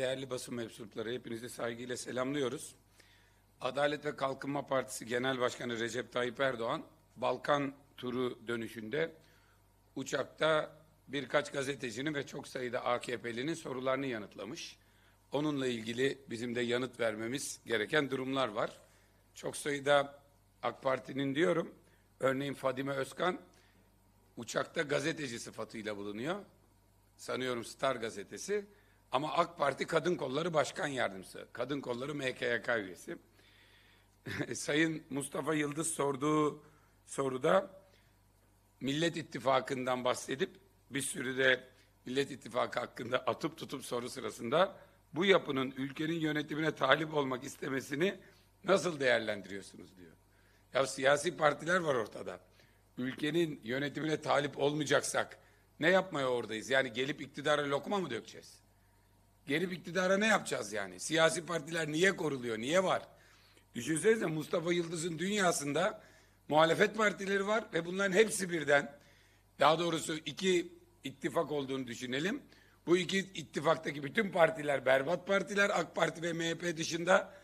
değerli basın mensupları hepinizi saygıyla selamlıyoruz. Adalet ve Kalkınma Partisi Genel Başkanı Recep Tayyip Erdoğan Balkan turu dönüşünde uçakta birkaç gazetecinin ve çok sayıda AKP'linin sorularını yanıtlamış. Onunla ilgili bizim de yanıt vermemiz gereken durumlar var. Çok sayıda AK Parti'nin diyorum, örneğin Fadime Özkan uçakta gazeteci sıfatıyla bulunuyor. Sanıyorum Star gazetesi. Ama AK Parti Kadın Kolları Başkan Yardımcısı, Kadın Kolları MKYK üyesi. Sayın Mustafa Yıldız sorduğu soruda Millet İttifakı'ndan bahsedip bir sürü de Millet İttifakı hakkında atıp tutup soru sırasında bu yapının ülkenin yönetimine talip olmak istemesini nasıl değerlendiriyorsunuz diyor. Ya siyasi partiler var ortada. Ülkenin yönetimine talip olmayacaksak ne yapmaya oradayız? Yani gelip iktidara lokma mı dökeceğiz? Gelip iktidara ne yapacağız yani? Siyasi partiler niye koruluyor, niye var? Düşünsenize Mustafa Yıldız'ın dünyasında muhalefet partileri var ve bunların hepsi birden, daha doğrusu iki ittifak olduğunu düşünelim. Bu iki ittifaktaki bütün partiler berbat partiler, AK Parti ve MHP dışında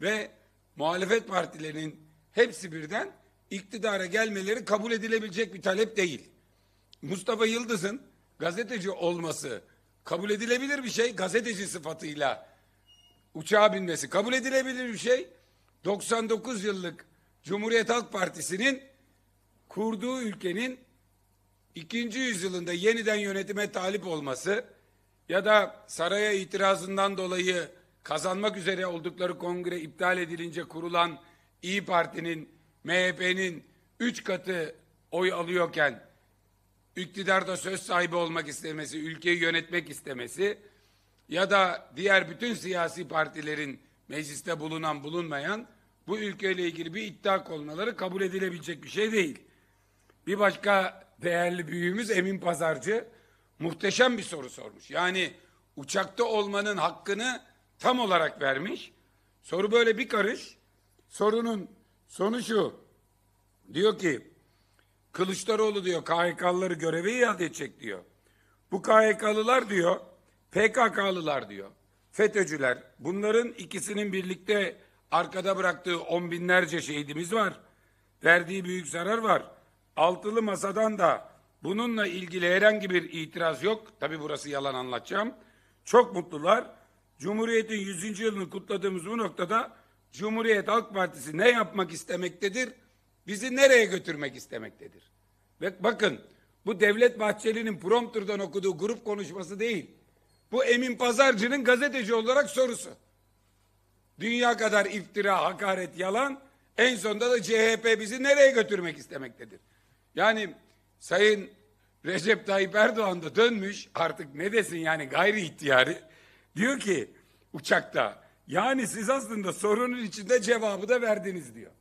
ve muhalefet partilerinin hepsi birden iktidara gelmeleri kabul edilebilecek bir talep değil. Mustafa Yıldız'ın gazeteci olması kabul edilebilir bir şey. Gazeteci sıfatıyla uçağa binmesi kabul edilebilir bir şey. 99 yıllık Cumhuriyet Halk Partisi'nin kurduğu ülkenin ikinci yüzyılında yeniden yönetime talip olması ya da saraya itirazından dolayı kazanmak üzere oldukları kongre iptal edilince kurulan İyi Parti'nin, MHP'nin üç katı oy alıyorken iktidarda söz sahibi olmak istemesi, ülkeyi yönetmek istemesi ya da diğer bütün siyasi partilerin mecliste bulunan bulunmayan bu ülkeyle ilgili bir iddia olmaları kabul edilebilecek bir şey değil. Bir başka değerli büyüğümüz Emin Pazarcı muhteşem bir soru sormuş. Yani uçakta olmanın hakkını tam olarak vermiş. Soru böyle bir karış. Sorunun sonu şu. Diyor ki Kılıçdaroğlu diyor KHK'lıları görevi iade edecek diyor. Bu KHK'lılar diyor PKK'lılar diyor. FETÖ'cüler bunların ikisinin birlikte arkada bıraktığı on binlerce şehidimiz var. Verdiği büyük zarar var. Altılı masadan da bununla ilgili herhangi bir itiraz yok. Tabi burası yalan anlatacağım. Çok mutlular. Cumhuriyet'in 100. yılını kutladığımız bu noktada Cumhuriyet Halk Partisi ne yapmak istemektedir? bizi nereye götürmek istemektedir? Ve bakın bu Devlet Bahçeli'nin prompterdan okuduğu grup konuşması değil. Bu Emin Pazarcı'nın gazeteci olarak sorusu. Dünya kadar iftira, hakaret, yalan en sonunda da CHP bizi nereye götürmek istemektedir? Yani Sayın Recep Tayyip Erdoğan da dönmüş artık ne desin yani gayri ihtiyari diyor ki uçakta yani siz aslında sorunun içinde cevabı da verdiniz diyor.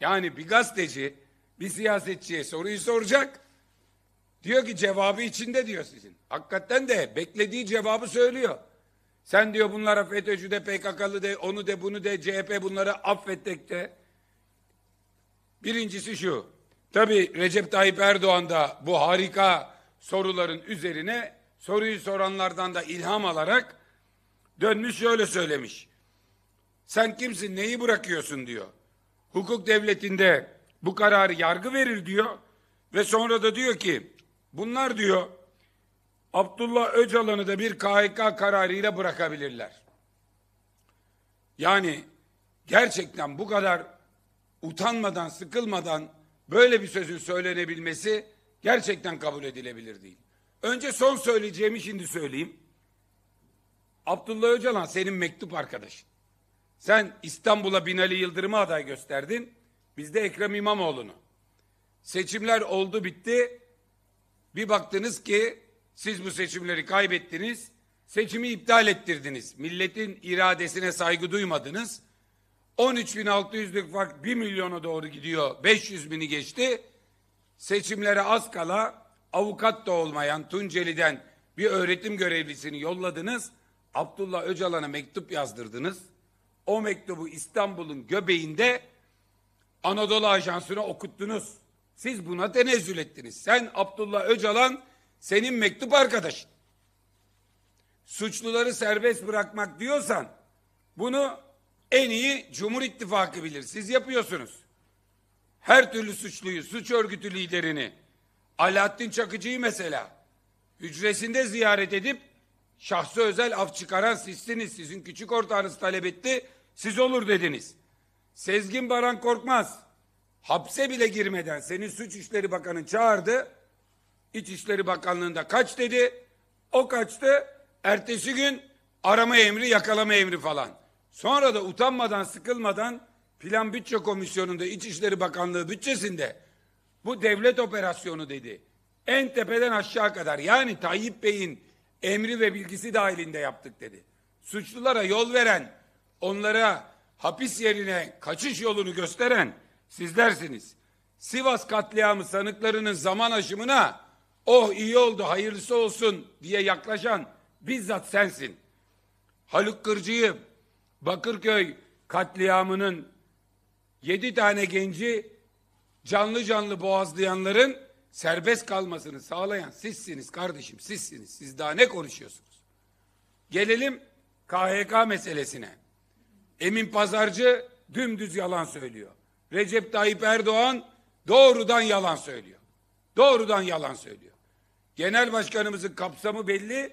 Yani bir gazeteci bir siyasetçiye soruyu soracak. Diyor ki cevabı içinde diyor sizin. Hakikaten de beklediği cevabı söylüyor. Sen diyor bunlara FETÖ'cü de PKK'lı de onu de bunu de CHP bunları affettik de. Birincisi şu. Tabi Recep Tayyip Erdoğan da bu harika soruların üzerine soruyu soranlardan da ilham alarak dönmüş şöyle söylemiş. Sen kimsin neyi bırakıyorsun diyor hukuk devletinde bu kararı yargı verir diyor ve sonra da diyor ki bunlar diyor Abdullah Öcalan'ı da bir KHK kararıyla bırakabilirler. Yani gerçekten bu kadar utanmadan, sıkılmadan böyle bir sözün söylenebilmesi gerçekten kabul edilebilir değil. Önce son söyleyeceğimi şimdi söyleyeyim. Abdullah Öcalan senin mektup arkadaşın. Sen İstanbul'a Binali Yıldırım'ı aday gösterdin. Biz de Ekrem İmamoğlu'nu. Seçimler oldu bitti. Bir baktınız ki siz bu seçimleri kaybettiniz. Seçimi iptal ettirdiniz. Milletin iradesine saygı duymadınız. 13.600'lük fark 1 milyona doğru gidiyor. 500 bini geçti. Seçimlere az kala avukat da olmayan Tunceli'den bir öğretim görevlisini yolladınız. Abdullah Öcalan'a mektup yazdırdınız o mektubu İstanbul'un göbeğinde Anadolu Ajansı'na okuttunuz. Siz buna tenezzül ettiniz. Sen Abdullah Öcalan senin mektup arkadaşın. Suçluları serbest bırakmak diyorsan bunu en iyi Cumhur İttifakı bilir. Siz yapıyorsunuz. Her türlü suçluyu, suç örgütü liderini, Alaaddin Çakıcı'yı mesela hücresinde ziyaret edip şahsı özel af çıkaran sizsiniz. Sizin küçük ortağınız talep etti. Siz olur dediniz. Sezgin Baran Korkmaz hapse bile girmeden senin Suç işleri Bakanı çağırdı. İçişleri Bakanlığı'nda kaç dedi. O kaçtı. Ertesi gün arama emri, yakalama emri falan. Sonra da utanmadan, sıkılmadan Plan Bütçe Komisyonu'nda İçişleri Bakanlığı bütçesinde bu devlet operasyonu dedi. En tepeden aşağı kadar yani Tayyip Bey'in emri ve bilgisi dahilinde yaptık dedi. Suçlulara yol veren onlara hapis yerine kaçış yolunu gösteren sizlersiniz. Sivas katliamı sanıklarının zaman aşımına oh iyi oldu hayırlısı olsun diye yaklaşan bizzat sensin. Haluk Kırcı'yı Bakırköy katliamının yedi tane genci canlı canlı boğazlayanların serbest kalmasını sağlayan sizsiniz kardeşim sizsiniz. Siz daha ne konuşuyorsunuz? Gelelim KHK meselesine. Emin Pazarcı dümdüz yalan söylüyor. Recep Tayyip Erdoğan doğrudan yalan söylüyor. Doğrudan yalan söylüyor. Genel başkanımızın kapsamı belli.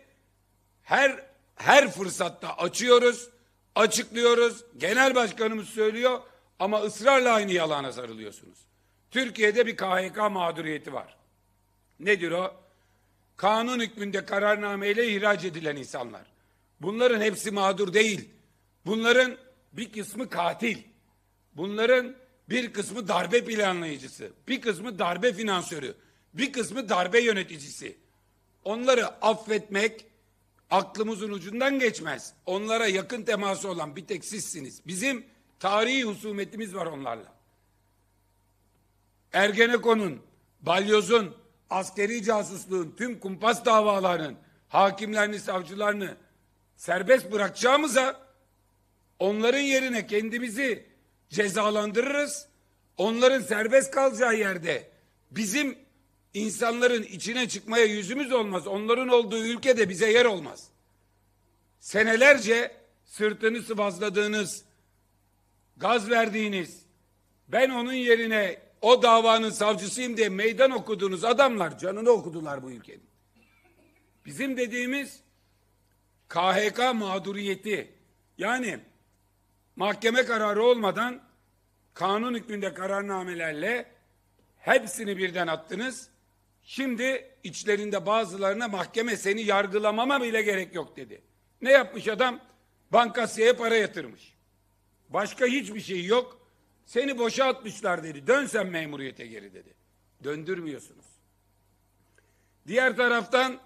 Her her fırsatta açıyoruz, açıklıyoruz. Genel başkanımız söylüyor ama ısrarla aynı yalana sarılıyorsunuz. Türkiye'de bir KHK mağduriyeti var. Nedir o? Kanun hükmünde kararnameyle ihraç edilen insanlar. Bunların hepsi mağdur değil. Bunların bir kısmı katil. Bunların bir kısmı darbe planlayıcısı, bir kısmı darbe finansörü, bir kısmı darbe yöneticisi. Onları affetmek aklımızın ucundan geçmez. Onlara yakın teması olan bir tek sizsiniz. Bizim tarihi husumetimiz var onlarla. Ergenekon'un, Balyoz'un, askeri casusluğun, tüm kumpas davalarının hakimlerini, savcılarını serbest bırakacağımıza Onların yerine kendimizi cezalandırırız. Onların serbest kalacağı yerde bizim insanların içine çıkmaya yüzümüz olmaz. Onların olduğu ülkede bize yer olmaz. Senelerce sırtını sıvazladığınız, gaz verdiğiniz, ben onun yerine o davanın savcısıyım diye meydan okuduğunuz adamlar canını okudular bu ülkenin. Bizim dediğimiz KHK mağduriyeti. Yani mahkeme kararı olmadan kanun hükmünde kararnamelerle hepsini birden attınız. Şimdi içlerinde bazılarına mahkeme seni yargılamama bile gerek yok dedi. Ne yapmış adam? Bankasiyeye para yatırmış. Başka hiçbir şey yok. Seni boşa atmışlar dedi. Dönsen memuriyete geri dedi. Döndürmüyorsunuz. Diğer taraftan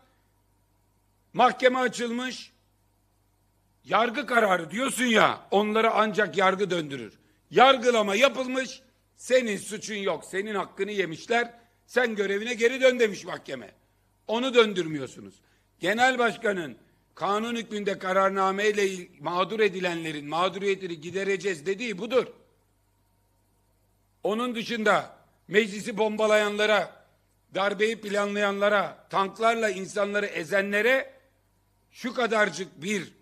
mahkeme açılmış. Yargı kararı diyorsun ya onları ancak yargı döndürür. Yargılama yapılmış senin suçun yok senin hakkını yemişler sen görevine geri dön demiş mahkeme. Onu döndürmüyorsunuz. Genel başkanın kanun hükmünde kararnameyle mağdur edilenlerin mağduriyetini gidereceğiz dediği budur. Onun dışında meclisi bombalayanlara, darbeyi planlayanlara, tanklarla insanları ezenlere şu kadarcık bir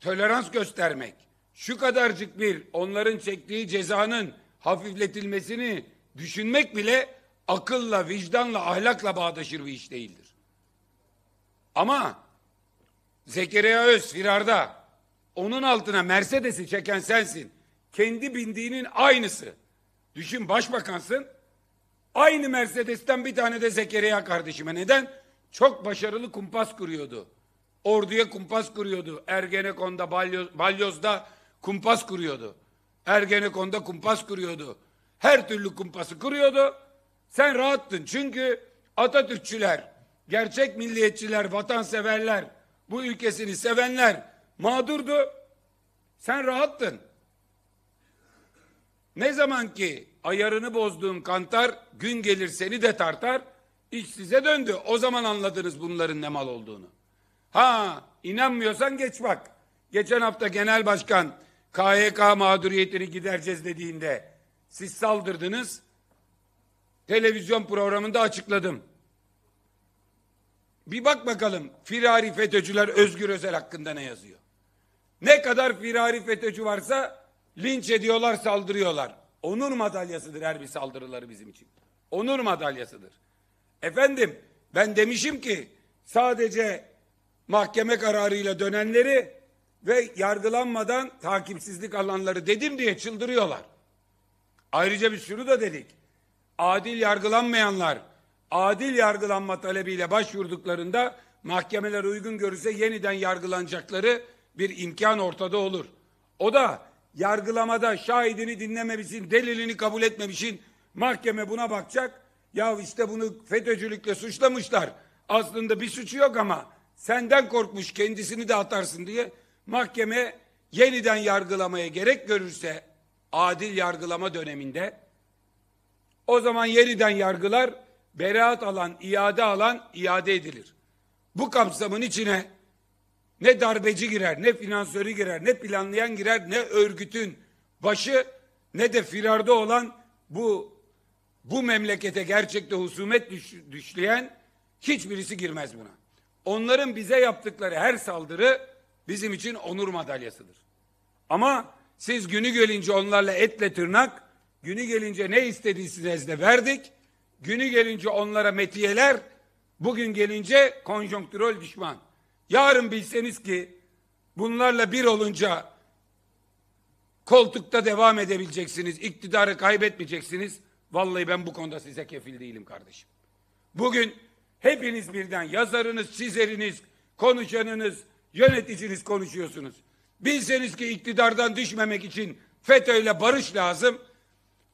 tolerans göstermek, şu kadarcık bir onların çektiği cezanın hafifletilmesini düşünmek bile akılla, vicdanla, ahlakla bağdaşır bir iş değildir. Ama Zekeriya Öz firarda onun altına Mercedes'i çeken sensin. Kendi bindiğinin aynısı. Düşün başbakansın. Aynı Mercedes'ten bir tane de Zekeriya kardeşime. Neden? Çok başarılı kumpas kuruyordu. Orduya kumpas kuruyordu. Ergenekon'da, Balyoz, Balyoz'da kumpas kuruyordu. Ergenekon'da kumpas kuruyordu. Her türlü kumpası kuruyordu. Sen rahattın çünkü Atatürkçüler, gerçek milliyetçiler, vatanseverler, bu ülkesini sevenler mağdurdu. Sen rahattın. Ne zaman ki ayarını bozduğun kantar gün gelir seni de tartar, iş size döndü. O zaman anladınız bunların ne mal olduğunu. Ha inanmıyorsan geç bak. Geçen hafta genel başkan KYK mağduriyetini gidereceğiz dediğinde siz saldırdınız. Televizyon programında açıkladım. Bir bak bakalım firari FETÖ'cüler Özgür Özel hakkında ne yazıyor. Ne kadar firari FETÖ'cü varsa linç ediyorlar, saldırıyorlar. Onur madalyasıdır her bir saldırıları bizim için. Onur madalyasıdır. Efendim ben demişim ki sadece mahkeme kararıyla dönenleri ve yargılanmadan takipsizlik alanları dedim diye çıldırıyorlar. Ayrıca bir sürü de dedik. Adil yargılanmayanlar adil yargılanma talebiyle başvurduklarında mahkemeler uygun görürse yeniden yargılanacakları bir imkan ortada olur. O da yargılamada şahidini dinlememişsin, delilini kabul etmemişsin. Mahkeme buna bakacak. Ya işte bunu FETÖ'cülükle suçlamışlar. Aslında bir suçu yok ama senden korkmuş kendisini de atarsın diye mahkeme yeniden yargılamaya gerek görürse adil yargılama döneminde o zaman yeniden yargılar beraat alan, iade alan iade edilir. Bu kapsamın içine ne darbeci girer, ne finansörü girer, ne planlayan girer, ne örgütün başı ne de firarda olan bu bu memlekete gerçekte husumet düş, düşleyen hiçbirisi girmez buna onların bize yaptıkları her saldırı bizim için onur madalyasıdır. Ama siz günü gelince onlarla etle tırnak, günü gelince ne istediyseniz de verdik, günü gelince onlara metiyeler, bugün gelince konjonktürel düşman. Yarın bilseniz ki bunlarla bir olunca koltukta devam edebileceksiniz, iktidarı kaybetmeyeceksiniz. Vallahi ben bu konuda size kefil değilim kardeşim. Bugün Hepiniz birden yazarınız, çizeriniz, konuşanınız, yöneticiniz konuşuyorsunuz. Bilseniz ki iktidardan düşmemek için FETÖ ile barış lazım.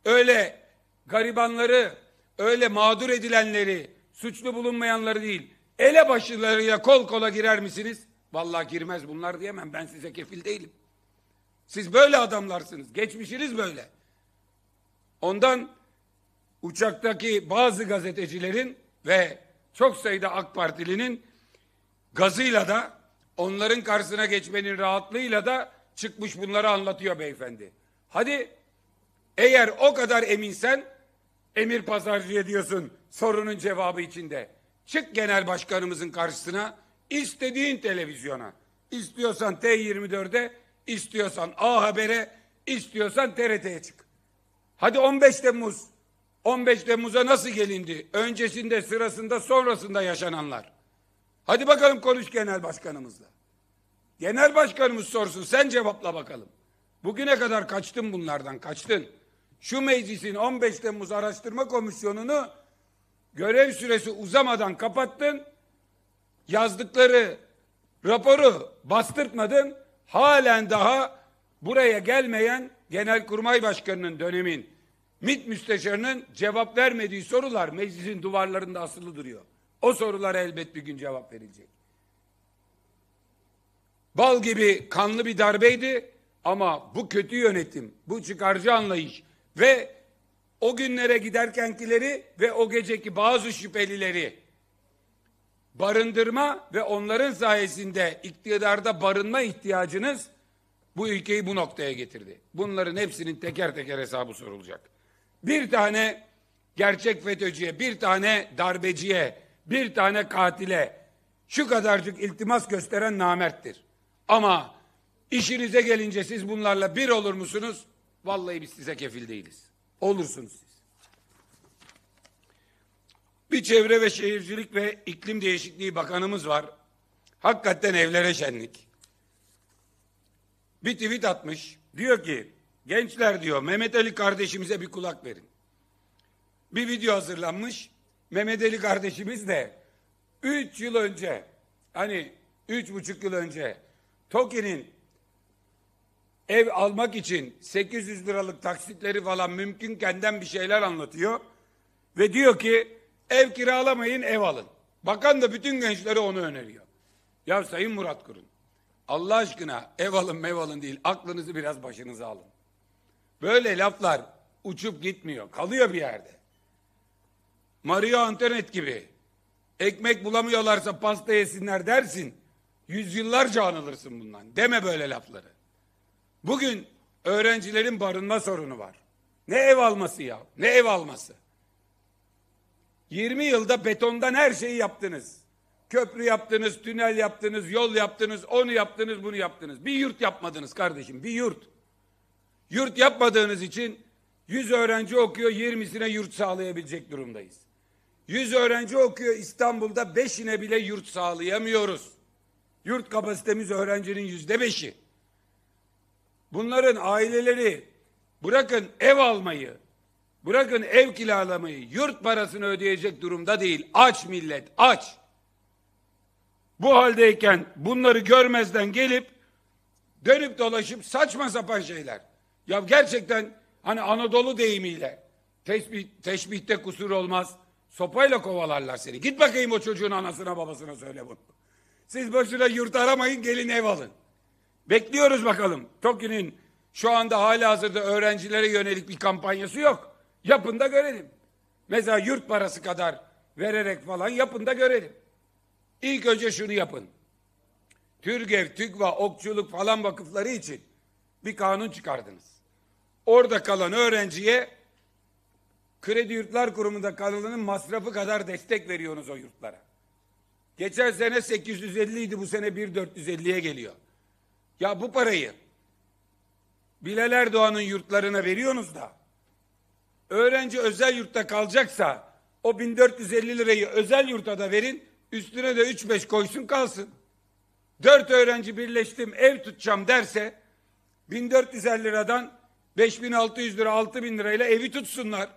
Öyle garibanları, öyle mağdur edilenleri, suçlu bulunmayanları değil, elebaşılarıyla kol kola girer misiniz? Vallahi girmez bunlar diyemem. Ben size kefil değilim. Siz böyle adamlarsınız. Geçmişiniz böyle. Ondan uçaktaki bazı gazetecilerin ve çok sayıda AK Partilinin gazıyla da onların karşısına geçmenin rahatlığıyla da çıkmış bunları anlatıyor beyefendi. Hadi eğer o kadar eminsen emir pazarcıya diyorsun sorunun cevabı içinde. Çık genel başkanımızın karşısına istediğin televizyona. İstiyorsan T24'e, istiyorsan A Haber'e, istiyorsan TRT'ye çık. Hadi 15 Temmuz 15 Temmuz'a nasıl gelindi? Öncesinde, sırasında, sonrasında yaşananlar. Hadi bakalım konuş genel başkanımızla. Genel başkanımız sorsun sen cevapla bakalım. Bugüne kadar kaçtın bunlardan kaçtın. Şu meclisin 15 Temmuz araştırma komisyonunu görev süresi uzamadan kapattın. Yazdıkları raporu bastırtmadın. Halen daha buraya gelmeyen Genelkurmay Başkanı'nın dönemin MİT müsteşarının cevap vermediği sorular meclisin duvarlarında asılı duruyor. O sorulara elbet bir gün cevap verilecek. Bal gibi kanlı bir darbeydi ama bu kötü yönetim, bu çıkarcı anlayış ve o günlere giderkenkileri ve o geceki bazı şüphelileri barındırma ve onların sayesinde iktidarda barınma ihtiyacınız bu ülkeyi bu noktaya getirdi. Bunların hepsinin teker teker hesabı sorulacak bir tane gerçek FETÖ'cüye, bir tane darbeciye, bir tane katile şu kadarcık iltimas gösteren namerttir. Ama işinize gelince siz bunlarla bir olur musunuz? Vallahi biz size kefil değiliz. Olursunuz siz. Bir Çevre ve Şehircilik ve iklim Değişikliği Bakanımız var. Hakikaten evlere şenlik. Bir tweet atmış. Diyor ki Gençler diyor Mehmet Ali kardeşimize bir kulak verin. Bir video hazırlanmış. Mehmet Ali kardeşimiz de üç yıl önce hani üç buçuk yıl önce TOKİ'nin ev almak için 800 liralık taksitleri falan mümkün kenden bir şeyler anlatıyor. Ve diyor ki ev kiralamayın ev alın. Bakan da bütün gençlere onu öneriyor. Ya Sayın Murat Kurun Allah aşkına ev alın mev alın değil aklınızı biraz başınıza alın. Böyle laflar uçup gitmiyor. Kalıyor bir yerde. Maria Antoinette gibi ekmek bulamıyorlarsa pasta yesinler dersin. Yüzyıllarca anılırsın bundan. Deme böyle lafları. Bugün öğrencilerin barınma sorunu var. Ne ev alması ya? Ne ev alması? 20 yılda betondan her şeyi yaptınız. Köprü yaptınız, tünel yaptınız, yol yaptınız, onu yaptınız, bunu yaptınız. Bir yurt yapmadınız kardeşim, bir yurt. Yurt yapmadığınız için 100 öğrenci okuyor 20'sine yurt sağlayabilecek durumdayız. 100 öğrenci okuyor İstanbul'da 5'ine bile yurt sağlayamıyoruz. Yurt kapasitemiz öğrencinin yüzde beşi. Bunların aileleri bırakın ev almayı, bırakın ev kiralamayı, yurt parasını ödeyecek durumda değil. Aç millet, aç. Bu haldeyken bunları görmezden gelip dönüp dolaşıp saçma sapan şeyler. Ya gerçekten hani Anadolu deyimiyle teşbih, teşbihte kusur olmaz. Sopayla kovalarlar seni. Git bakayım o çocuğun anasına babasına söyle bunu. Siz boşuna yurt aramayın gelin ev alın. Bekliyoruz bakalım. TOKİ'nin şu anda hala hazırda öğrencilere yönelik bir kampanyası yok. Yapın da görelim. Mesela yurt parası kadar vererek falan yapın da görelim. İlk önce şunu yapın. TÜRGEV, TÜGVA, okçuluk falan vakıfları için bir kanun çıkardınız orada kalan öğrenciye kredi yurtlar kurumunda kalanının masrafı kadar destek veriyorsunuz o yurtlara. Geçen sene 850 idi bu sene 1.450'ye geliyor. Ya bu parayı Bilal Erdoğan'ın yurtlarına veriyorsunuz da öğrenci özel yurtta kalacaksa o 1450 lirayı özel yurta da verin üstüne de 3-5 koysun kalsın. 4 öğrenci birleştim ev tutacağım derse 1450 liradan 5600 lira 6000 lirayla evi tutsunlar.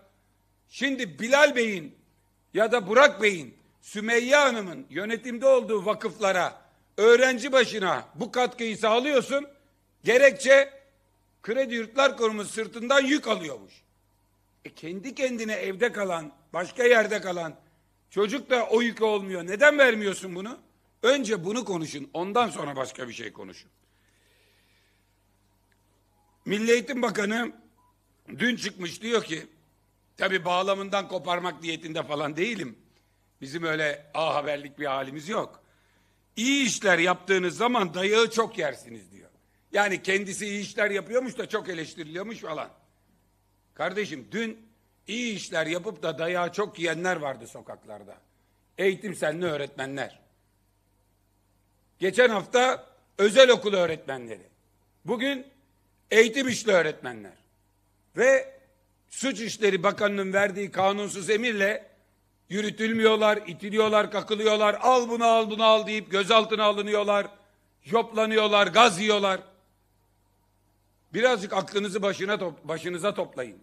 Şimdi Bilal Bey'in ya da Burak Bey'in Sümeyye Hanım'ın yönetimde olduğu vakıflara öğrenci başına bu katkıyı sağlıyorsun. Gerekçe kredi yurtlar kurumu sırtından yük alıyormuş. E kendi kendine evde kalan, başka yerde kalan çocuk da o yük olmuyor. Neden vermiyorsun bunu? Önce bunu konuşun. Ondan sonra başka bir şey konuşun. Milli Eğitim Bakanı dün çıkmış diyor ki tabi bağlamından koparmak niyetinde falan değilim. Bizim öyle A haberlik bir halimiz yok. İyi işler yaptığınız zaman dayağı çok yersiniz diyor. Yani kendisi iyi işler yapıyormuş da çok eleştiriliyormuş falan. Kardeşim dün iyi işler yapıp da dayağı çok yiyenler vardı sokaklarda. Eğitim senli öğretmenler. Geçen hafta özel okul öğretmenleri. Bugün eğitim işli öğretmenler ve Suç işleri Bakanı'nın verdiği kanunsuz emirle yürütülmüyorlar, itiliyorlar, kakılıyorlar, al bunu al bunu al deyip gözaltına alınıyorlar, yoplanıyorlar, gaz yiyorlar. Birazcık aklınızı başına top, başınıza toplayın.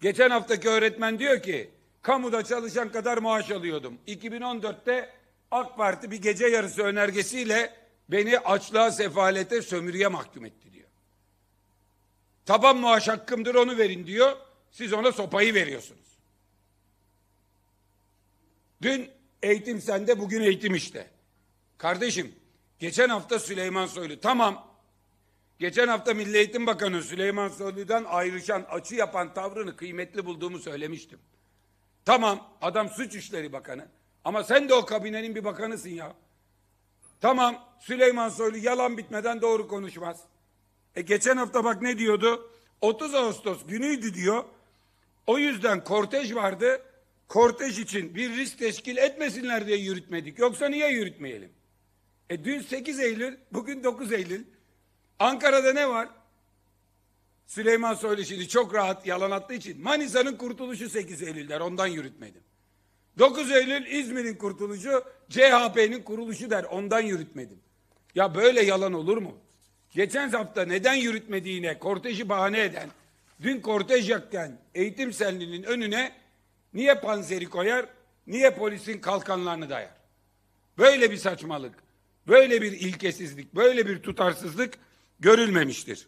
Geçen haftaki öğretmen diyor ki, kamuda çalışan kadar maaş alıyordum. 2014'te AK Parti bir gece yarısı önergesiyle beni açlığa, sefalete, sömürüye mahkum etti. Taban maaş hakkımdır onu verin diyor. Siz ona sopayı veriyorsunuz. Dün eğitim sende bugün eğitim işte. Kardeşim geçen hafta Süleyman Soylu tamam geçen hafta Milli Eğitim Bakanı Süleyman Soylu'dan ayrışan açı yapan tavrını kıymetli bulduğumu söylemiştim. Tamam adam suç işleri bakanı ama sen de o kabinenin bir bakanısın ya. Tamam Süleyman Soylu yalan bitmeden doğru konuşmaz. E geçen hafta bak ne diyordu? 30 Ağustos günüydü diyor. O yüzden kortej vardı. Kortej için bir risk teşkil etmesinler diye yürütmedik. Yoksa niye yürütmeyelim? E dün 8 Eylül, bugün 9 Eylül. Ankara'da ne var? Süleyman Soylu şimdi çok rahat yalan attığı için Manisa'nın kurtuluşu 8 Eylül'ler ondan yürütmedim. 9 Eylül İzmir'in kurtuluşu CHP'nin kuruluşu der ondan yürütmedim. Ya böyle yalan olur mu? geçen hafta neden yürütmediğine korteji bahane eden, dün kortej yakken eğitim senlinin önüne niye panzeri koyar, niye polisin kalkanlarını dayar? Böyle bir saçmalık, böyle bir ilkesizlik, böyle bir tutarsızlık görülmemiştir.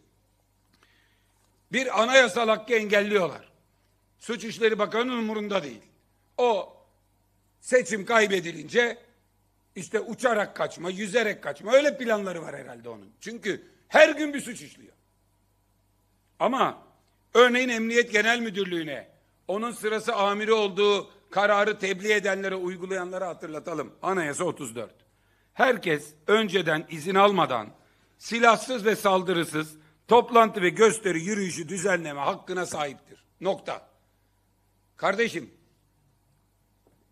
Bir anayasal hakkı engelliyorlar. Suç İşleri Bakanı'nın umurunda değil. O seçim kaybedilince işte uçarak kaçma, yüzerek kaçma öyle planları var herhalde onun. Çünkü her gün bir suç işliyor. Ama örneğin Emniyet Genel Müdürlüğü'ne onun sırası amiri olduğu kararı tebliğ edenlere, uygulayanlara hatırlatalım. Anayasa 34. Herkes önceden izin almadan silahsız ve saldırısız toplantı ve gösteri yürüyüşü düzenleme hakkına sahiptir. Nokta. Kardeşim,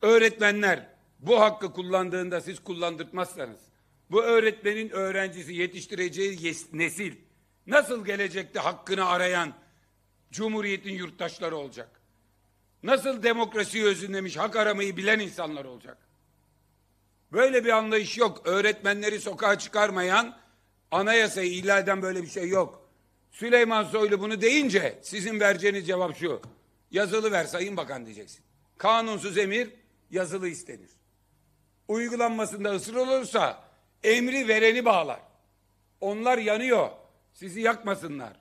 öğretmenler bu hakkı kullandığında siz kullandırtmazsanız, bu öğretmenin öğrencisi yetiştireceği nesil nasıl gelecekte hakkını arayan Cumhuriyet'in yurttaşları olacak? Nasıl demokrasiyi özünlemiş, hak aramayı bilen insanlar olacak? Böyle bir anlayış yok. Öğretmenleri sokağa çıkarmayan anayasayı ihlal eden böyle bir şey yok. Süleyman Soylu bunu deyince sizin vereceğiniz cevap şu. Yazılı ver Sayın Bakan diyeceksin. Kanunsuz emir yazılı istenir. Uygulanmasında ısrar olursa Emri vereni bağlar. Onlar yanıyor. Sizi yakmasınlar.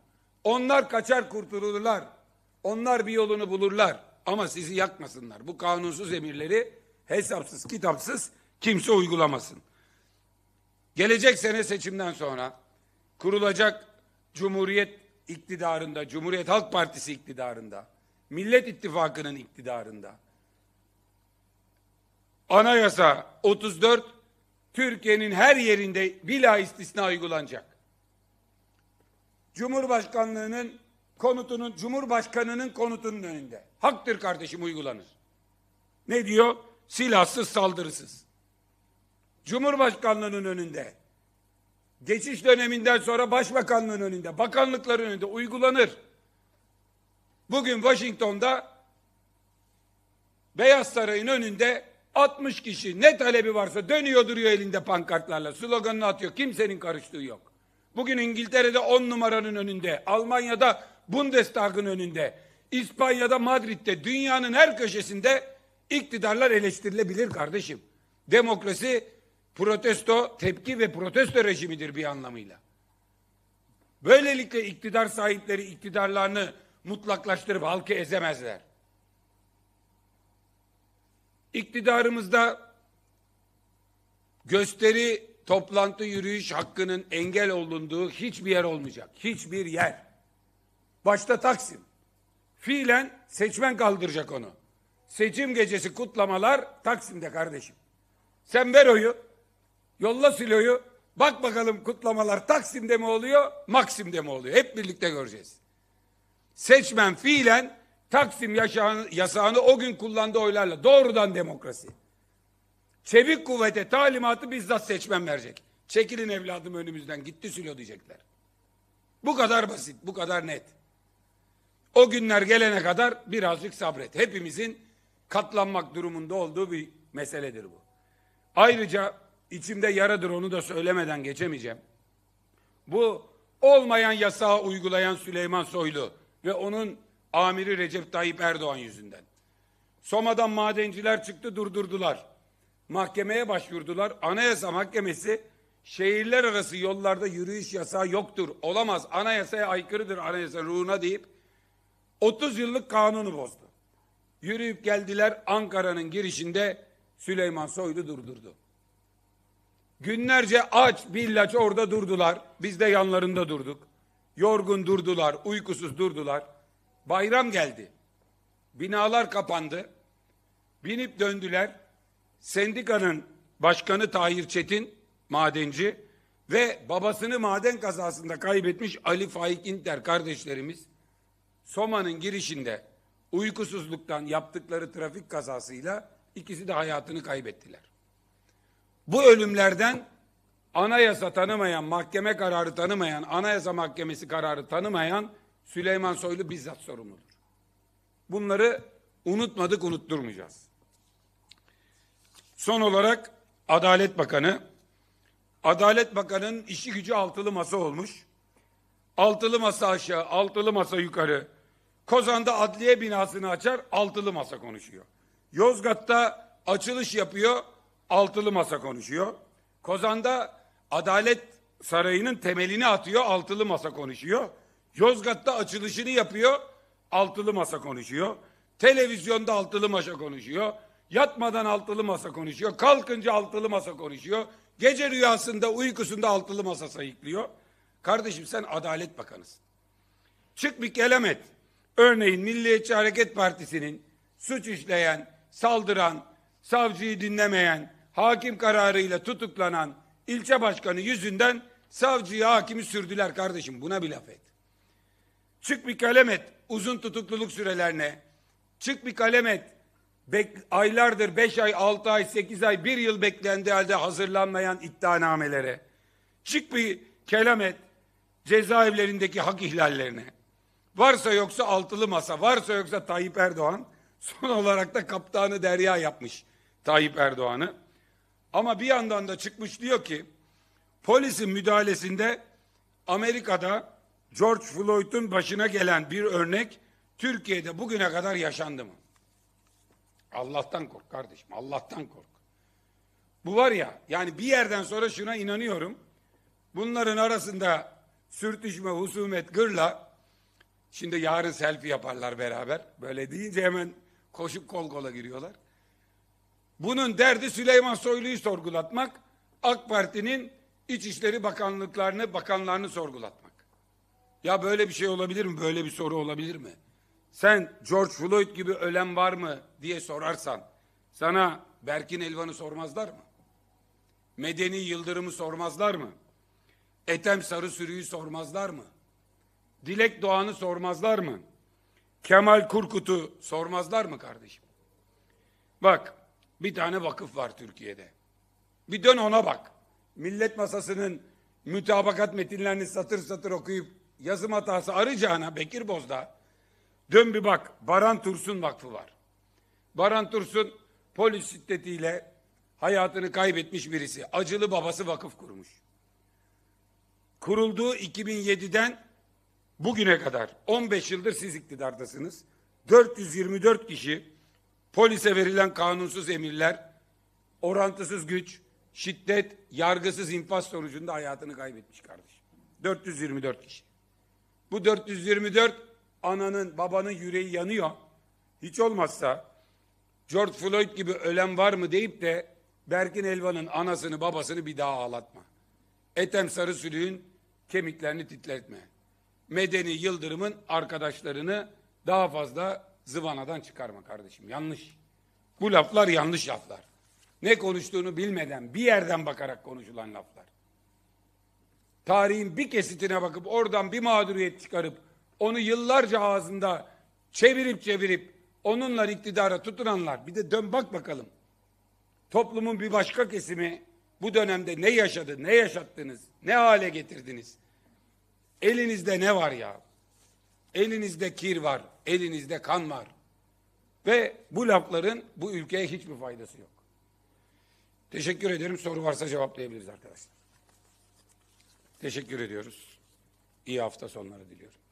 Onlar kaçar kurtulurlar. Onlar bir yolunu bulurlar. Ama sizi yakmasınlar. Bu kanunsuz emirleri hesapsız, kitapsız kimse uygulamasın. Gelecek sene seçimden sonra kurulacak Cumhuriyet iktidarında, Cumhuriyet Halk Partisi iktidarında, Millet İttifakı'nın iktidarında anayasa 34, Türkiye'nin her yerinde bila istisna uygulanacak. Cumhurbaşkanlığının konutunun, Cumhurbaşkanının konutunun önünde. Haktır kardeşim uygulanır. Ne diyor? Silahsız saldırısız. Cumhurbaşkanlığının önünde. Geçiş döneminden sonra başbakanlığın önünde, bakanlıkların önünde uygulanır. Bugün Washington'da Beyaz Saray'ın önünde 60 kişi ne talebi varsa dönüyor duruyor elinde pankartlarla. Sloganını atıyor. Kimsenin karıştığı yok. Bugün İngiltere'de 10 numaranın önünde, Almanya'da Bundestag'ın önünde, İspanya'da Madrid'de, dünyanın her köşesinde iktidarlar eleştirilebilir kardeşim. Demokrasi protesto, tepki ve protesto rejimidir bir anlamıyla. Böylelikle iktidar sahipleri iktidarlarını mutlaklaştırıp halkı ezemezler. İktidarımızda gösteri, toplantı, yürüyüş hakkının engel olunduğu hiçbir yer olmayacak. Hiçbir yer. Başta Taksim. Fiilen seçmen kaldıracak onu. Seçim gecesi kutlamalar Taksim'de kardeşim. Sen ver oyu, yolla siloyu, bak bakalım kutlamalar Taksim'de mi oluyor, Maksim'de mi oluyor? Hep birlikte göreceğiz. Seçmen fiilen Taksim yaşağını, yasağını o gün kullandığı oylarla doğrudan demokrasi. Çevik kuvvete talimatı bizzat seçmen verecek. Çekilin evladım önümüzden gitti silo diyecekler. Bu kadar basit, bu kadar net. O günler gelene kadar birazcık sabret. Hepimizin katlanmak durumunda olduğu bir meseledir bu. Ayrıca içimde yaradır onu da söylemeden geçemeyeceğim. Bu olmayan yasağı uygulayan Süleyman Soylu ve onun amiri Recep Tayyip Erdoğan yüzünden. Soma'dan madenciler çıktı durdurdular. Mahkemeye başvurdular. Anayasa Mahkemesi şehirler arası yollarda yürüyüş yasağı yoktur. Olamaz. Anayasaya aykırıdır anayasa ruhuna deyip 30 yıllık kanunu bozdu. Yürüyüp geldiler Ankara'nın girişinde Süleyman Soylu durdurdu. Günlerce aç billaç orada durdular. Biz de yanlarında durduk. Yorgun durdular, uykusuz durdular. Bayram geldi. Binalar kapandı. Binip döndüler. Sendikanın başkanı Tahir Çetin madenci ve babasını maden kazasında kaybetmiş Ali Faik İnter kardeşlerimiz Soma'nın girişinde uykusuzluktan yaptıkları trafik kazasıyla ikisi de hayatını kaybettiler. Bu ölümlerden anayasa tanımayan, mahkeme kararı tanımayan, anayasa mahkemesi kararı tanımayan Süleyman Soylu bizzat sorumludur. Bunları unutmadık unutturmayacağız. Son olarak Adalet Bakanı Adalet Bakanı'nın işi gücü altılı masa olmuş. Altılı masa aşağı, altılı masa yukarı. Kozan'da adliye binasını açar, altılı masa konuşuyor. Yozgat'ta açılış yapıyor, altılı masa konuşuyor. Kozan'da Adalet Sarayı'nın temelini atıyor, altılı masa konuşuyor. Yozgat'ta açılışını yapıyor. Altılı masa konuşuyor. Televizyonda altılı masa konuşuyor. Yatmadan altılı masa konuşuyor. Kalkınca altılı masa konuşuyor. Gece rüyasında uykusunda altılı masa sayıklıyor. Kardeşim sen Adalet Bakanısın. Çık bir kelam et. Örneğin Milliyetçi Hareket Partisi'nin suç işleyen, saldıran, savcıyı dinlemeyen, hakim kararıyla tutuklanan ilçe başkanı yüzünden savcıya hakimi sürdüler kardeşim. Buna bir laf et. Çık bir kalem et uzun tutukluluk sürelerine. Çık bir kalem et. Bek, aylardır beş ay, altı ay, sekiz ay, bir yıl beklendiği halde hazırlanmayan iddianamelere. Çık bir kelam et cezaevlerindeki hak ihlallerine. Varsa yoksa altılı masa, varsa yoksa Tayyip Erdoğan son olarak da kaptanı derya yapmış Tayyip Erdoğan'ı. Ama bir yandan da çıkmış diyor ki polisin müdahalesinde Amerika'da George Floyd'un başına gelen bir örnek Türkiye'de bugüne kadar yaşandı mı? Allah'tan kork kardeşim, Allah'tan kork. Bu var ya, yani bir yerden sonra şuna inanıyorum. Bunların arasında sürtüşme, husumet, gırla. Şimdi yarın selfie yaparlar beraber. Böyle deyince hemen koşup kol kola giriyorlar. Bunun derdi Süleyman Soylu'yu sorgulatmak, AK Parti'nin İçişleri Bakanlıklarını, bakanlarını sorgulatmak. Ya böyle bir şey olabilir mi? Böyle bir soru olabilir mi? Sen George Floyd gibi ölen var mı diye sorarsan sana Berkin Elvan'ı sormazlar mı? Medeni Yıldırım'ı sormazlar mı? Etem Sarı Sürü'yü sormazlar mı? Dilek Doğan'ı sormazlar mı? Kemal Kurkut'u sormazlar mı kardeşim? Bak bir tane vakıf var Türkiye'de. Bir dön ona bak. Millet Masası'nın mütabakat metinlerini satır satır okuyup yazım hatası Bekir Bozda dön bir bak Baran Tursun Vakfı var. Baran Tursun polis şiddetiyle hayatını kaybetmiş birisi. Acılı babası vakıf kurmuş. Kurulduğu 2007'den bugüne kadar 15 yıldır siz iktidardasınız. 424 kişi polise verilen kanunsuz emirler, orantısız güç, şiddet, yargısız infaz sonucunda hayatını kaybetmiş kardeşim. 424 kişi. Bu 424 ananın babanın yüreği yanıyor. Hiç olmazsa George Floyd gibi ölen var mı deyip de Berkin Elvan'ın anasını babasını bir daha ağlatma. Etem Sarısülüğün kemiklerini titretme. Medeni Yıldırım'ın arkadaşlarını daha fazla zıvanadan çıkarma kardeşim. Yanlış. Bu laflar yanlış laflar. Ne konuştuğunu bilmeden bir yerden bakarak konuşulan laflar tarihin bir kesitine bakıp oradan bir mağduriyet çıkarıp onu yıllarca ağzında çevirip çevirip onunla iktidara tutunanlar bir de dön bak bakalım. Toplumun bir başka kesimi bu dönemde ne yaşadı, ne yaşattınız, ne hale getirdiniz? Elinizde ne var ya? Elinizde kir var, elinizde kan var. Ve bu lafların bu ülkeye hiçbir faydası yok. Teşekkür ederim. Soru varsa cevaplayabiliriz arkadaşlar. Teşekkür ediyoruz. İyi hafta sonları diliyorum.